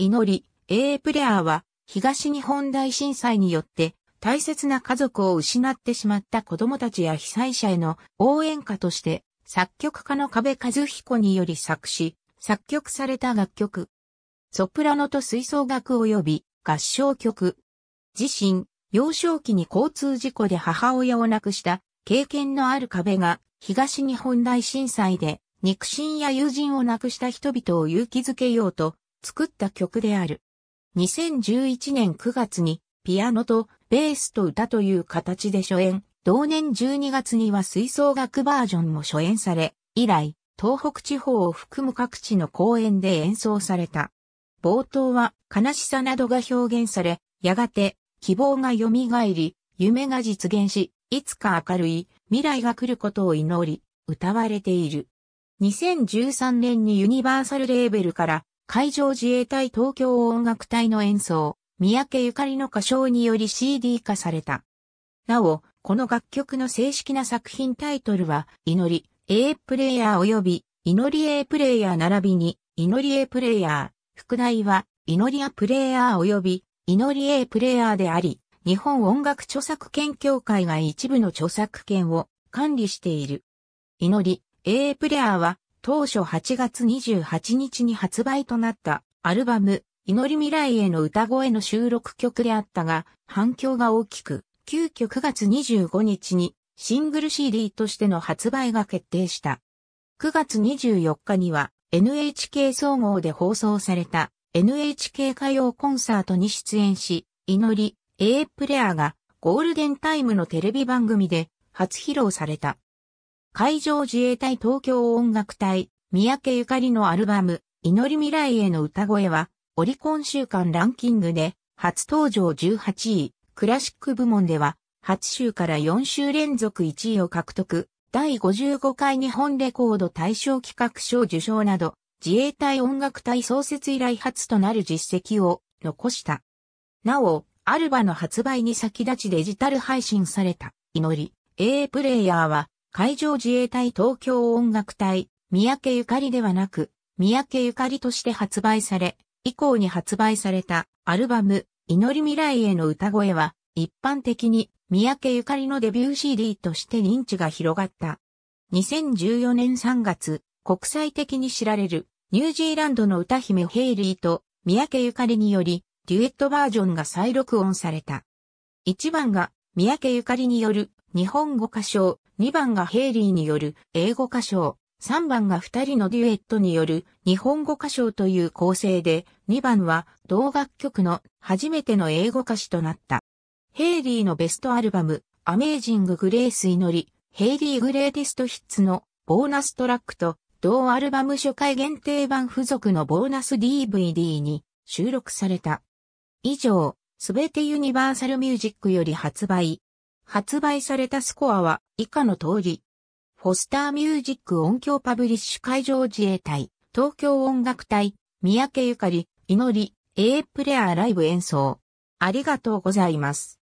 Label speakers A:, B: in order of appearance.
A: 祈り、a プレアーは東日本大震災によって大切な家族を失ってしまった子供たちや被災者への応援歌として作曲家の壁和彦により作詞、作曲された楽曲。ソプラノと吹奏楽及び合唱曲。自身、幼少期に交通事故で母親を亡くした経験のある壁が東日本大震災で肉親や友人を亡くした人々を勇気づけようと作った曲である。2011年9月にピアノとベースと歌という形で初演、同年12月には吹奏楽バージョンも初演され、以来、東北地方を含む各地の公演で演奏された。冒頭は悲しさなどが表現され、やがて希望が蘇り、夢が実現し、いつか明るい未来が来ることを祈り、歌われている。2013年にユニバーサルレーベルから海上自衛隊東京音楽隊の演奏、三宅ゆかりの歌唱により CD 化された。なお、この楽曲の正式な作品タイトルは、祈り、A プレイヤー及び、祈り A プレイヤー並びに、祈り A プレイヤー、副題は、祈り A プレイヤー及び、祈り A プレイヤーであり、日本音楽著作権協会が一部の著作権を管理している。祈り、A プレイヤーは、当初8月28日に発売となったアルバム、祈り未来への歌声の収録曲であったが、反響が大きく、急遽9月25日にシングル CD としての発売が決定した。9月24日には NHK 総合で放送された NHK 歌謡コンサートに出演し、祈り、A プレアがゴールデンタイムのテレビ番組で初披露された。海上自衛隊東京音楽隊、三宅ゆかりのアルバム、祈り未来への歌声は、オリコン週間ランキングで、初登場18位、クラシック部門では、8週から4週連続1位を獲得、第55回日本レコード大賞企画賞受賞など、自衛隊音楽隊創設以来初となる実績を残した。なお、アルバの発売に先立ちデジタル配信された、祈り、A プレイヤーは、海上自衛隊東京音楽隊、三宅ゆかりではなく、三宅ゆかりとして発売され、以降に発売されたアルバム、祈り未来への歌声は、一般的に三宅ゆかりのデビュー CD として認知が広がった。2014年3月、国際的に知られるニュージーランドの歌姫ヘイリーと三宅ゆかりにより、デュエットバージョンが再録音された。1番が三宅ゆかりによる日本語歌唱、2番がヘイリーによる英語歌唱、3番が2人のデュエットによる日本語歌唱という構成で、2番は同楽曲の初めての英語歌詞となった。ヘイリーのベストアルバム、アメージング・グレース祈り、ヘイリー・グレーテスト・ヒッツのボーナストラックと、同アルバム初回限定版付属のボーナス DVD に収録された。以上、すべてユニバーサルミュージックより発売、発売されたスコアは以下の通り。フォスターミュージック音響パブリッシュ会場自衛隊、東京音楽隊、三宅ゆかり、祈り、A プレアライブ演奏。ありがとうございます。